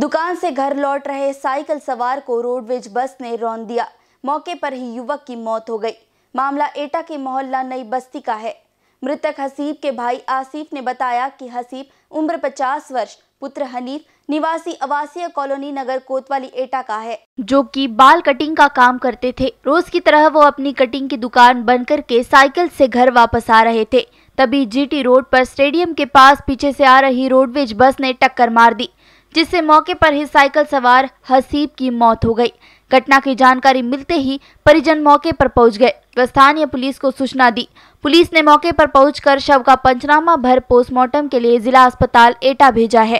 दुकान से घर लौट रहे साइकिल सवार को रोडवेज बस ने रौन दिया मौके पर ही युवक की मौत हो गई मामला एटा के मोहल्ला नई बस्ती का है मृतक हसीब के भाई आसिफ ने बताया कि हसीब उम्र 50 वर्ष पुत्र हनीफ निवासी आवासीय कॉलोनी नगर कोतवाली एटा का है जो कि बाल कटिंग का काम करते थे रोज की तरह वो अपनी कटिंग की दुकान बंद करके साइकिल से घर वापस आ रहे थे तभी जीटी रोड पर स्टेडियम के पास पीछे से आ रही रोडवेज बस ने टक्कर मार दी जिससे मौके पर ही साइकिल सवार हसीब की मौत हो गई घटना की जानकारी मिलते ही परिजन मौके पर पहुंच गए व स्थानीय पुलिस को सूचना दी पुलिस ने मौके पर पहुंचकर शव का पंचनामा भर पोस्टमार्टम के लिए जिला अस्पताल एटा भेजा है